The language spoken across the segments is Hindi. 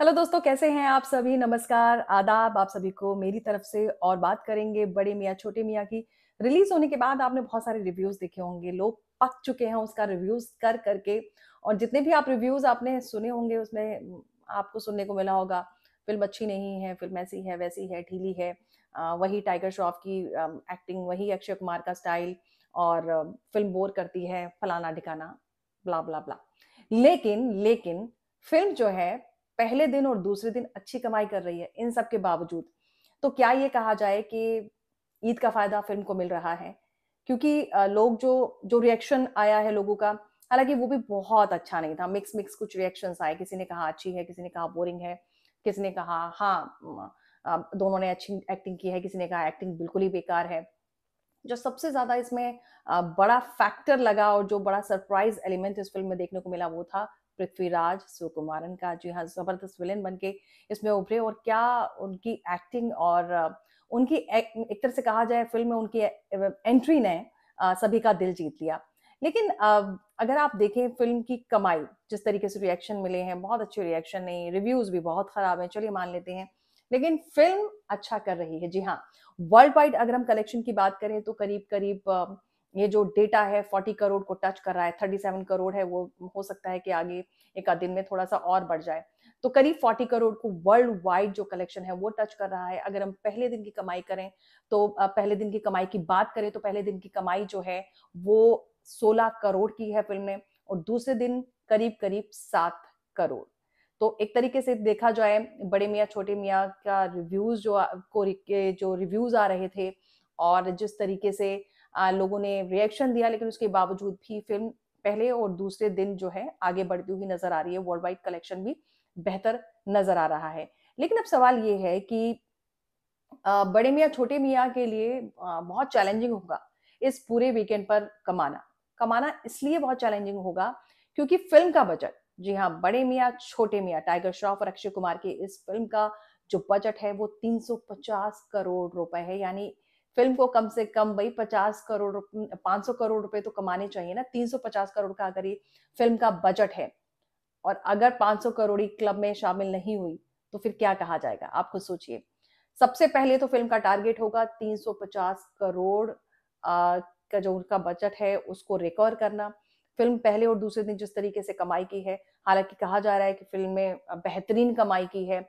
हेलो दोस्तों कैसे हैं आप सभी नमस्कार आदाब आप सभी को मेरी तरफ से और बात करेंगे बड़े मियाँ छोटे मियाँ की रिलीज होने के बाद आपने बहुत सारे रिव्यूज देखे होंगे लोग पक चुके हैं उसका रिव्यूज कर करके और जितने भी आप रिव्यूज आपने सुने होंगे उसमें आपको सुनने को मिला होगा फिल्म अच्छी नहीं है फिल्म ऐसी है वैसी है ढीली है वही टाइगर श्रॉफ की एक्टिंग वही अक्षय कुमार का स्टाइल और फिल्म बोर करती है फलाना ढिकाना ब्ला ब्ला ब्ला लेकिन लेकिन फिल्म जो है पहले दिन और दूसरे दिन अच्छी कमाई कर रही है इन सब के बावजूद तो क्या ये कहा जाए कि ईद का फायदा फिल्म को मिल रहा है क्योंकि लोग जो जो रिएक्शन आया है लोगों का हालांकि वो भी बहुत अच्छा नहीं था मिक्स मिक्स कुछ रिएक्शन आए किसी ने कहा अच्छी है किसी ने कहा बोरिंग है किसी ने कहा हाँ दोनों ने अच्छी एक्टिंग की है किसी ने कहा एक्टिंग बिल्कुल ही बेकार है जो सबसे ज्यादा इसमें बड़ा फैक्टर लगा और जो बड़ा सरप्राइज एलिमेंट इस फिल्म में देखने को मिला वो था पृथ्वीराज सुकुमारन का जी हाँ ज़बरदस्त विलेन बन के इसमें उभरे और क्या उनकी एक्टिंग और उनकी एक, एक तरह से कहा जाए फिल्म में उनकी एंट्री ने सभी का दिल जीत लिया लेकिन अगर आप देखें फिल्म की कमाई जिस तरीके से रिएक्शन मिले हैं बहुत अच्छे रिएक्शन नहीं रिव्यूज़ भी बहुत ख़राब हैं चलिए मान लेते हैं लेकिन फिल्म अच्छा कर रही है जी हाँ वर्ल्ड वाइड अगर हम कलेक्शन की बात करें तो करीब करीब ये जो डेटा है फोर्टी करोड़ को टच कर रहा है थर्टी सेवन करोड़ है वो हो सकता है कि आगे एक आध दिन में थोड़ा सा और बढ़ जाए तो करीब फोर्टी करोड़ को वर्ल्ड वाइड जो कलेक्शन है वो टच कर रहा है अगर हम पहले दिन की कमाई करें तो पहले दिन की कमाई की बात करें तो पहले दिन की कमाई जो है वो सोलह करोड़ की है फिल्म ने और दूसरे दिन करीब करीब सात करोड़ तो एक तरीके से देखा जाए बड़े मियाँ छोटे मियाँ का रिव्यूज जो को जो रिव्यूज आ रहे थे और जिस तरीके से लोगों ने रिएक्शन दिया लेकिन उसके बावजूद भी फिल्म पहले और दूसरे दिन जो है आगे बढ़ती हुई नजर आ रही है वर्ल्ड वाइड कलेक्शन भी बेहतर नजर आ रहा है लेकिन अब सवाल ये है कि बड़े मियाँ छोटे मियाँ के लिए बहुत चैलेंजिंग होगा इस पूरे वीकेंड पर कमाना कमाना इसलिए बहुत चैलेंजिंग होगा क्योंकि फिल्म का बजट जी हाँ बड़े मियाँ छोटे मियाँ टाइगर श्रॉफ और अक्षय कुमार की इस फिल्म का जो बजट है वो 350 करोड़ रुपए है यानी फिल्म को कम से कम भाई पचास करोड़ पांच सौ करोड़ रुपए तो कमाने चाहिए ना तीन सौ पचास करोड़ का अगर ये फिल्म का बजट है और अगर पांच सौ करोड़ी क्लब में शामिल नहीं हुई तो फिर क्या कहा जाएगा आप खुद सोचिए सबसे पहले तो फिल्म का टारगेट होगा तीन सौ पचास करोड़ आ, का जो उनका बजट है उसको रिकवर करना फिल्म पहले और दूसरे दिन जिस तरीके से कमाई की है हालांकि कहा जा रहा है कि फिल्म में बेहतरीन कमाई की है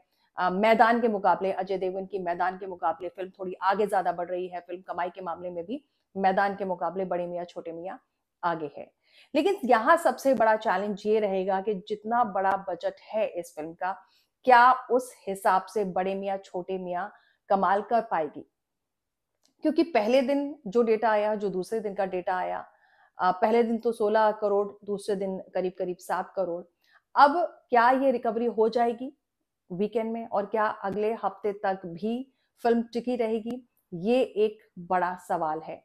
मैदान के मुकाबले अजय देवगन की मैदान के मुकाबले फिल्म थोड़ी आगे ज्यादा बढ़ रही है फिल्म कमाई के मामले में भी मैदान के मुकाबले बड़े मियाँ छोटे मियाँ आगे है लेकिन यहाँ सबसे बड़ा चैलेंज ये रहेगा कि जितना बड़ा बजट है इस फिल्म का क्या उस हिसाब से बड़े मियाँ छोटे मियाँ कमाल कर पाएगी क्योंकि पहले दिन जो डेटा आया जो दूसरे दिन का डेटा आया पहले दिन तो 16 करोड़ दूसरे दिन करीब करीब सात करोड़ अब क्या ये रिकवरी हो जाएगी वीकेंड में और क्या अगले हफ्ते तक भी फिल्म टिकी रहेगी ये एक बड़ा सवाल है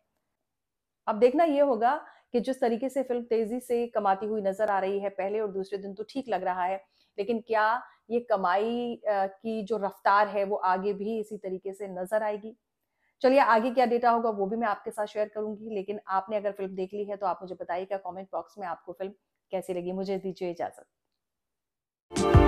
अब देखना यह होगा कि जिस तरीके से फिल्म तेजी से कमाती हुई नजर आ रही है पहले और दूसरे दिन तो ठीक लग रहा है लेकिन क्या ये कमाई की जो रफ्तार है वो आगे भी इसी तरीके से नजर आएगी चलिए आगे क्या डेटा होगा वो भी मैं आपके साथ शेयर करूंगी लेकिन आपने अगर फिल्म देख ली है तो आप मुझे बताइएगा कमेंट बॉक्स में आपको फिल्म कैसी लगी मुझे दीजिए इजाजत